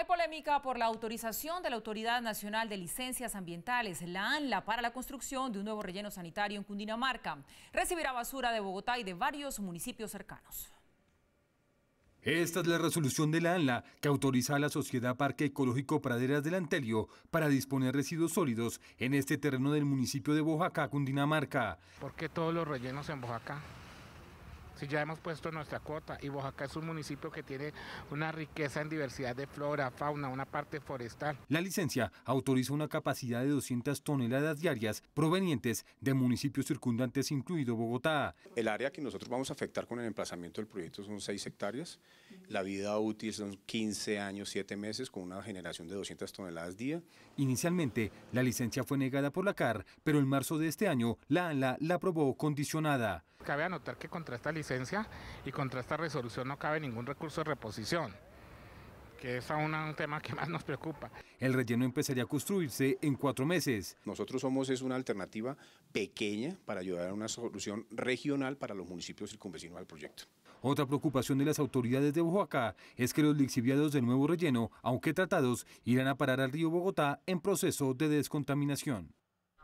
Hay polémica por la autorización de la Autoridad Nacional de Licencias Ambientales, la ANLA, para la construcción de un nuevo relleno sanitario en Cundinamarca. Recibirá basura de Bogotá y de varios municipios cercanos. Esta es la resolución de la ANLA que autoriza a la Sociedad Parque Ecológico Praderas del Antelio para disponer residuos sólidos en este terreno del municipio de Bojaca, Cundinamarca. ¿Por qué todos los rellenos en Bojaca? si ya hemos puesto nuestra cuota y Oaxaca es un municipio que tiene una riqueza en diversidad de flora, fauna, una parte forestal. La licencia autoriza una capacidad de 200 toneladas diarias provenientes de municipios circundantes, incluido Bogotá. El área que nosotros vamos a afectar con el emplazamiento del proyecto son 6 hectáreas, la vida útil son 15 años, 7 meses, con una generación de 200 toneladas día. Inicialmente, la licencia fue negada por la CAR, pero en marzo de este año, la ANLA la aprobó condicionada. Cabe anotar que contra esta licencia y contra esta resolución no cabe ningún recurso de reposición que es un tema que más nos preocupa. El relleno empezaría a construirse en cuatro meses. Nosotros somos es una alternativa pequeña para ayudar a una solución regional para los municipios circunvecinos al proyecto. Otra preocupación de las autoridades de Oaxaca es que los lixiviados del nuevo relleno, aunque tratados, irán a parar al río Bogotá en proceso de descontaminación.